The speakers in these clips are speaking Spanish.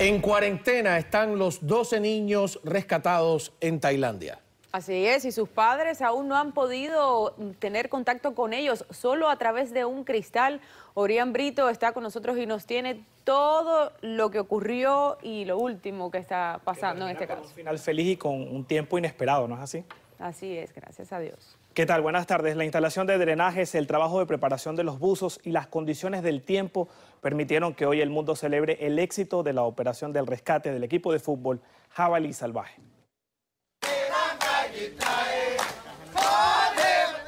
En cuarentena están los 12 niños rescatados en Tailandia. Así es, y sus padres aún no han podido tener contacto con ellos, solo a través de un cristal. Orián Brito está con nosotros y nos tiene todo lo que ocurrió y lo último que está pasando en este caso. un final feliz y con un tiempo inesperado, ¿no es así? Así es, gracias a Dios. ¿Qué tal? Buenas tardes. La instalación de drenajes, el trabajo de preparación de los buzos y las condiciones del tiempo permitieron que hoy el mundo celebre el éxito de la operación del rescate del equipo de fútbol Jabalí Salvaje.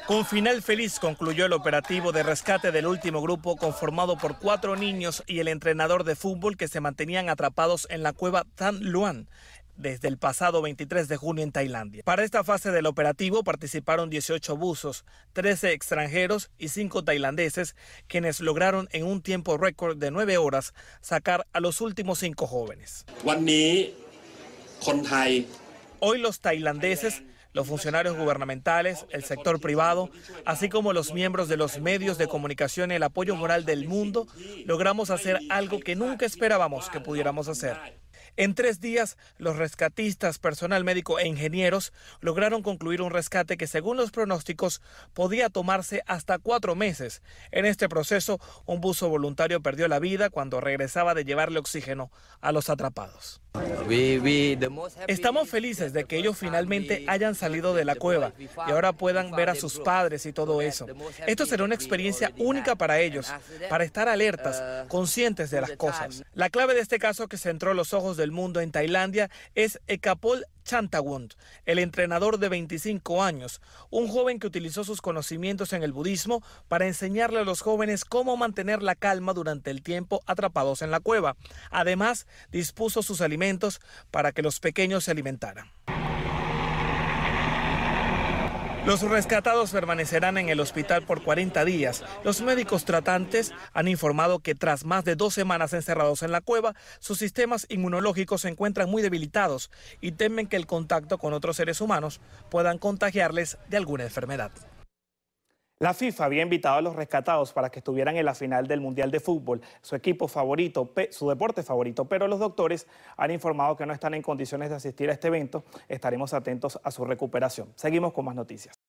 Con final feliz concluyó el operativo de rescate del último grupo conformado por cuatro niños y el entrenador de fútbol que se mantenían atrapados en la cueva Tan Luan desde el pasado 23 de junio en Tailandia. Para esta fase del operativo participaron 18 buzos, 13 extranjeros y 5 tailandeses, quienes lograron en un tiempo récord de 9 horas sacar a los últimos 5 jóvenes. Hoy los tailandeses los funcionarios gubernamentales, el sector privado, así como los miembros de los medios de comunicación y el apoyo moral del mundo, logramos hacer algo que nunca esperábamos que pudiéramos hacer. En tres días, los rescatistas, personal médico e ingenieros lograron concluir un rescate que, según los pronósticos, podía tomarse hasta cuatro meses. En este proceso, un buzo voluntario perdió la vida cuando regresaba de llevarle oxígeno a los atrapados. Estamos felices de que ellos finalmente hayan salido de la cueva y ahora puedan ver a sus padres y todo eso. Esto será una experiencia única para ellos, para estar alertas, uh, conscientes de las cosas. La clave de este caso que centró los ojos de del mundo en Tailandia es Ekapol Chantawont, el entrenador de 25 años, un joven que utilizó sus conocimientos en el budismo para enseñarle a los jóvenes cómo mantener la calma durante el tiempo atrapados en la cueva. Además, dispuso sus alimentos para que los pequeños se alimentaran. Los rescatados permanecerán en el hospital por 40 días. Los médicos tratantes han informado que tras más de dos semanas encerrados en la cueva, sus sistemas inmunológicos se encuentran muy debilitados y temen que el contacto con otros seres humanos puedan contagiarles de alguna enfermedad. La FIFA había invitado a los rescatados para que estuvieran en la final del Mundial de Fútbol, su equipo favorito, su deporte favorito, pero los doctores han informado que no están en condiciones de asistir a este evento. Estaremos atentos a su recuperación. Seguimos con más noticias.